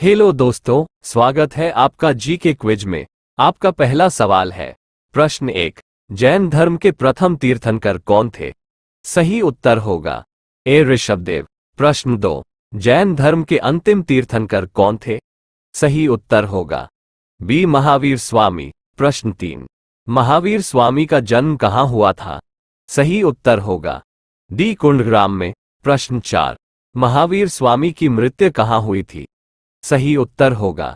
hello दोस्तों स्वागत है आपका जी के क्विज में आपका पहला सवाल है प्रश्न एक जैन धर्म के प्रथम तीर्थंकर कौन थे सही उत्तर होगा ए ऋषभदेव प्रश्न दो जैन धर्म के अंतिम तीर्थंकर कौन थे सही उत्तर होगा बी महावीर स्वामी प्रश्न तीन महावीर स्वामी का जन्म कहाँ हुआ था सही उत्तर होगा डी कुंडग्राम में प्रश्न चार महावीर स्वामी की मृत्यु कहाँ हुई थी सही उत्तर होगा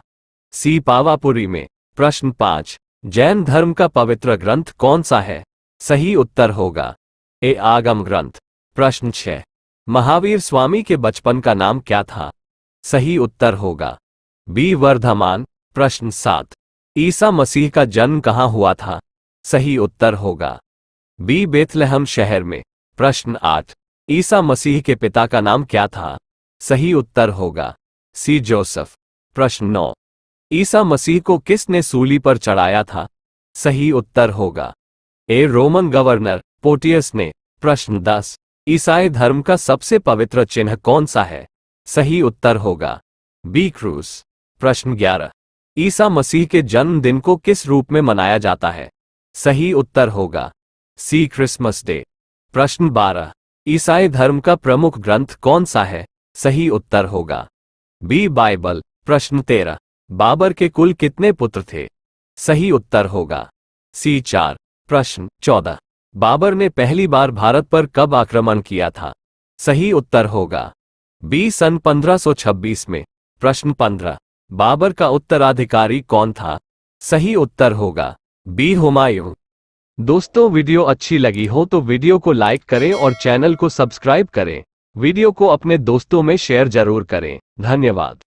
सी पावापुरी में प्रश्न पांच जैन धर्म का पवित्र ग्रंथ कौन सा है सही उत्तर होगा ए आगम ग्रंथ प्रश्न छह महावीर स्वामी के बचपन का नाम क्या था सही उत्तर होगा बी वर्धमान प्रश्न सात ईसा मसीह का जन्म कहाँ हुआ था सही उत्तर होगा बी बेथलहम शहर में प्रश्न आठ ईसा मसीह के पिता का नाम क्या था सही उत्तर होगा सी जोसफ प्रश्न नौ ईसा मसीह को किसने सूली पर चढ़ाया था सही उत्तर होगा ए रोमन गवर्नर पोटियस ने प्रश्न दस ईसाई धर्म का सबसे पवित्र चिन्ह कौन सा है सही उत्तर होगा बी क्रूस प्रश्न ग्यारह ईसा मसीह के जन्मदिन को किस रूप में मनाया जाता है सही उत्तर होगा सी क्रिसमस डे प्रश्न बारह ईसाई धर्म का प्रमुख ग्रंथ कौन सा है सही उत्तर होगा बी बाइबल प्रश्न तेरह बाबर के कुल कितने पुत्र थे सही उत्तर होगा सी चार प्रश्न चौदह बाबर ने पहली बार भारत पर कब आक्रमण किया था सही उत्तर होगा बी सन 1526 में प्रश्न पंद्रह बाबर का उत्तराधिकारी कौन था सही उत्तर होगा बी हुमायूं दोस्तों वीडियो अच्छी लगी हो तो वीडियो को लाइक करें और चैनल को सब्सक्राइब करें वीडियो को अपने दोस्तों में शेयर जरूर करें धन्यवाद